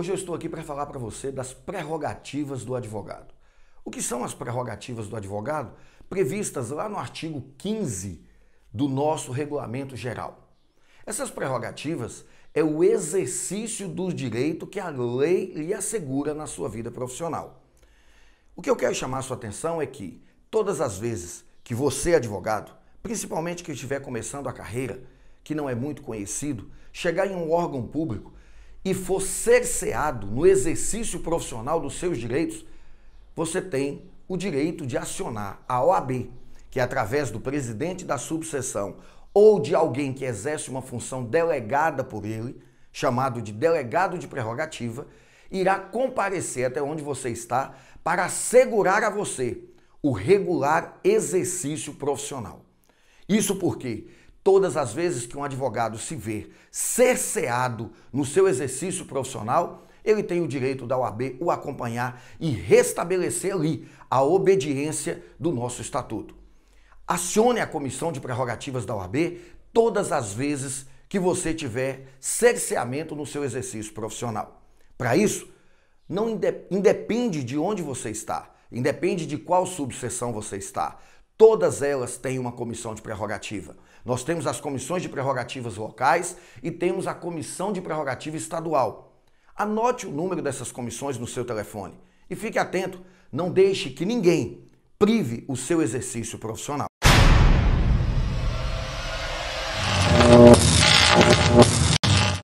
Hoje eu estou aqui para falar para você das prerrogativas do advogado. O que são as prerrogativas do advogado previstas lá no artigo 15 do nosso regulamento geral? Essas prerrogativas é o exercício do direito que a lei lhe assegura na sua vida profissional. O que eu quero chamar sua atenção é que todas as vezes que você, é advogado, principalmente que estiver começando a carreira, que não é muito conhecido, chegar em um órgão público e for cerceado no exercício profissional dos seus direitos, você tem o direito de acionar a OAB, que é através do presidente da subseção ou de alguém que exerce uma função delegada por ele, chamado de delegado de prerrogativa, irá comparecer até onde você está para assegurar a você o regular exercício profissional. Isso porque todas as vezes que um advogado se vê cerceado no seu exercício profissional, ele tem o direito da OAB o acompanhar e restabelecer ali a obediência do nosso estatuto. Acione a comissão de prerrogativas da OAB todas as vezes que você tiver cerceamento no seu exercício profissional. Para isso, não independe de onde você está, independe de qual subseção você está. Todas elas têm uma comissão de prerrogativa. Nós temos as comissões de prerrogativas locais e temos a comissão de prerrogativa estadual. Anote o número dessas comissões no seu telefone e fique atento, não deixe que ninguém prive o seu exercício profissional.